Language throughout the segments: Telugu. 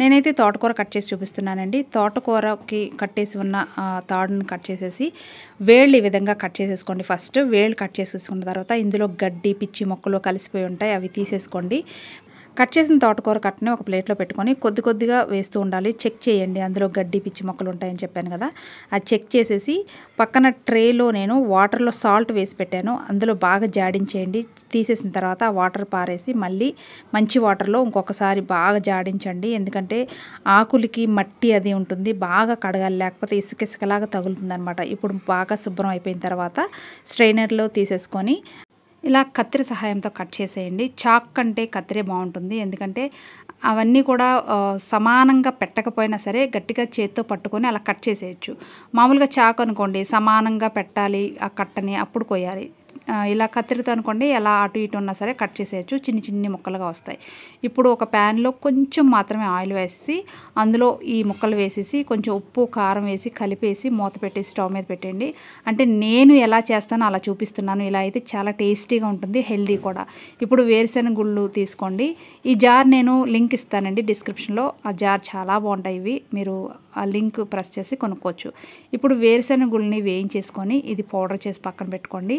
నేనైతే తోటకూర కట్ చేసి చూపిస్తున్నానండి తోటకూరకి కట్టేసి ఉన్న తాడుని కట్ చేసేసి వేళ్ళు ఈ విధంగా కట్ చేసేసుకోండి ఫస్ట్ వేళ్ళు కట్ చేసేసుకున్న తర్వాత ఇందులో గడ్డి పిచ్చి మొక్కలు కలిసిపోయి ఉంటాయి అవి తీసేసుకోండి కట్ చేసిన తోటకూర కట్టని ఒక ప్లేట్లో పెట్టుకొని కొద్ది కొద్దిగా వేస్తూ ఉండాలి చెక్ చేయండి అందులో గడ్డి పిచ్చి మొక్కలు ఉంటాయని చెప్పాను కదా అది చెక్ చేసేసి పక్కన ట్రేలో నేను వాటర్లో సాల్ట్ వేసి పెట్టాను అందులో బాగా జాడించేయండి తీసేసిన తర్వాత వాటర్ పారేసి మళ్ళీ మంచి వాటర్లో ఇంకొకసారి బాగా జాడించండి ఎందుకంటే ఆకులకి మట్టి అది ఉంటుంది బాగా కడగాలి లేకపోతే ఇసుక ఇసుకలాగా తగులుతుంది ఇప్పుడు బాగా శుభ్రం అయిపోయిన తర్వాత స్ట్రైనర్లో తీసేసుకొని ఇలా కత్తిరి సహాయంతో కట్ చేసేయండి చాక్ కంటే కత్తిరే బాగుంటుంది ఎందుకంటే అవన్నీ కూడా సమానంగా పెట్టకపోయినా సరే గట్టిగా చేత్తో పట్టుకొని అలా కట్ చేసేయచ్చు మామూలుగా చాకు అనుకోండి సమానంగా పెట్టాలి ఆ కట్టని అప్పుడు కొయ్యాలి ఇలా కత్తిరితో అనుకోండి ఎలా అటు ఇటు ఉన్నా సరే కట్ చేసేయచ్చు చిన్ని చిన్ని ముక్కలుగా వస్తాయి ఇప్పుడు ఒక ప్యాన్లో కొంచెం మాత్రమే ఆయిల్ వేసి అందులో ఈ ముక్కలు వేసేసి కొంచెం ఉప్పు కారం వేసి కలిపేసి మూత పెట్టేసి స్టవ్ మీద పెట్టండి అంటే నేను ఎలా చేస్తానో అలా చూపిస్తున్నాను ఇలా అయితే చాలా టేస్టీగా ఉంటుంది హెల్దీ కూడా ఇప్పుడు వేరుశెనగ గుళ్ళు తీసుకోండి ఈ జార్ నేను లింక్ ఇస్తానండి డిస్క్రిప్షన్లో ఆ జార్ చాలా బాగుంటాయి ఇవి మీరు ఆ లింక్ ప్రెస్ చేసి కొనుక్కోవచ్చు ఇప్పుడు వేరుశెనగ గుళ్ళని వేయించేసుకొని ఇది పౌడర్ చేసి పక్కన పెట్టుకోండి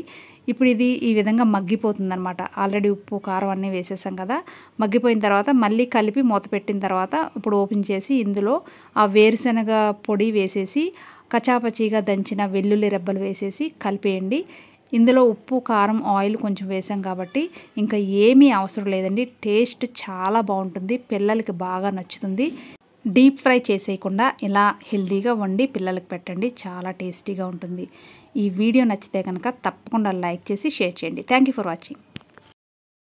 ఇప్పుడు ఇది ఈ విధంగా మగ్గిపోతుంది అనమాట ఆల్రెడీ ఉప్పు కారం అన్నీ వేసేసాం కదా మగ్గిపోయిన తర్వాత మళ్ళీ కలిపి మూత పెట్టిన తర్వాత ఇప్పుడు ఓపెన్ చేసి ఇందులో ఆ వేరుశనగ పొడి వేసేసి కచాపచీగా దంచిన వెల్లుల్లి రెబ్బలు వేసేసి కలిపేయండి ఇందులో ఉప్పు కారం ఆయిల్ కొంచెం వేసాం కాబట్టి ఇంకా ఏమీ అవసరం లేదండి టేస్ట్ చాలా బాగుంటుంది పిల్లలకి బాగా నచ్చుతుంది డీప్ ఫ్రై చేసేయకుండా ఇలా హెల్దీగా వండి పిల్లలకు పెట్టండి చాలా టేస్టీగా ఉంటుంది ఈ వీడియో నచ్చితే కనుక తప్పకుండా లైక్ చేసి షేర్ చేయండి థ్యాంక్ ఫర్ వాచింగ్